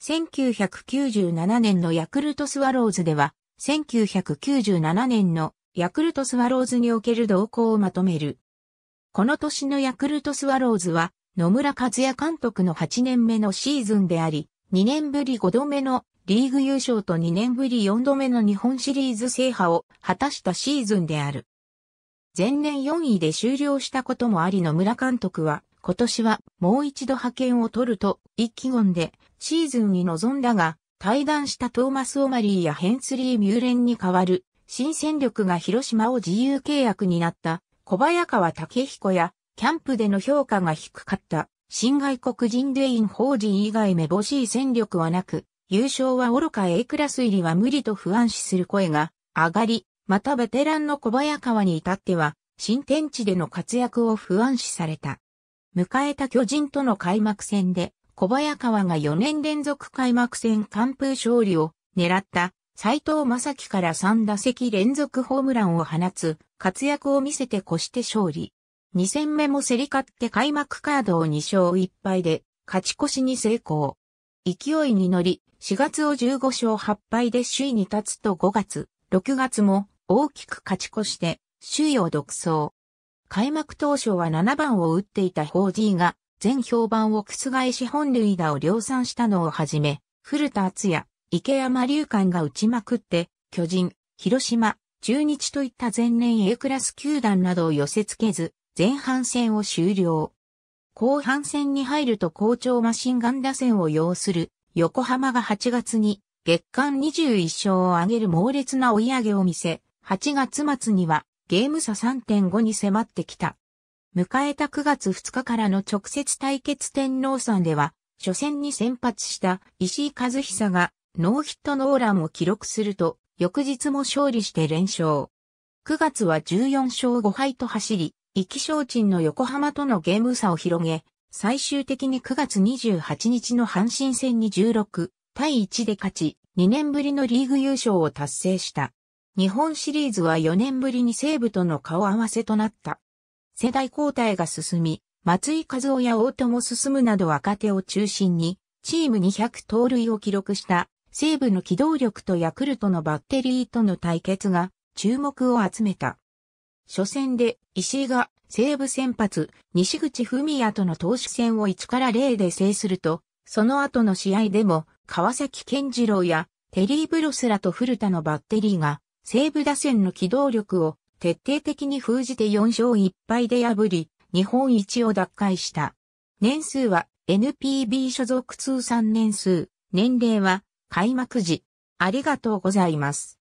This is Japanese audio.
1997年のヤクルトスワローズでは、1997年のヤクルトスワローズにおける動向をまとめる。この年のヤクルトスワローズは、野村和也監督の8年目のシーズンであり、2年ぶり5度目のリーグ優勝と2年ぶり4度目の日本シリーズ制覇を果たしたシーズンである。前年4位で終了したこともあり野村監督は、今年はもう一度派遣を取ると、一気込んでシーズンに臨んだが、退団したトーマス・オマリーやヘンスリー・ミューレンに代わる、新戦力が広島を自由契約になった小早川武彦や、キャンプでの評価が低かった新外国人デイン・ホージ以外めぼしい戦力はなく、優勝は愚か A クラス入りは無理と不安視する声が上がり、またベテランの小早川に至っては、新天地での活躍を不安視された。迎えた巨人との開幕戦で、小早川が4年連続開幕戦完封勝利を狙った斎藤正樹から3打席連続ホームランを放つ活躍を見せて越して勝利。2戦目も競り勝って開幕カードを2勝1敗で勝ち越しに成功。勢いに乗り、4月を15勝8敗で首位に立つと5月、6月も大きく勝ち越して首位を独走。開幕当初は7番を打っていたホージーが全評判を覆し本塁打を量産したのをはじめ、古田敦也、池山隆館が打ちまくって、巨人、広島、中日といった前年 A クラス球団などを寄せ付けず、前半戦を終了。後半戦に入ると好調マシンガン打線を要する横浜が8月に月間21勝を挙げる猛烈な追い上げを見せ、8月末にはゲーム差3.5に迫ってきた迎えた9月2日からの直接対決天皇さんでは、初戦に先発した石井和久がノーヒットノーランを記録すると、翌日も勝利して連勝。9月は14勝5敗と走り、意気消沈の横浜とのゲーム差を広げ、最終的に9月28日の阪神戦に16対1で勝ち、2年ぶりのリーグ優勝を達成した。日本シリーズは4年ぶりに西武との顔合わせとなった。世代交代が進み、松井和夫や大友進むなど若手を中心に、チーム200盗塁を記録した西武の機動力とヤクルトのバッテリーとの対決が注目を集めた。初戦で石井が西武先発西口文也との投手戦を1から0で制すると、その後の試合でも川崎健次郎やテリー・ブロスらと古田のバッテリーが西武打線の機動力を徹底的に封じて4勝1敗で破り、日本一を奪回した。年数は NPB 所属通算年数、年齢は開幕時。ありがとうございます。